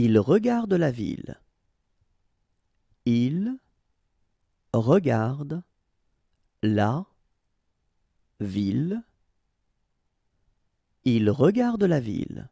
Il regarde la ville. Il regarde la ville. Il regarde la ville.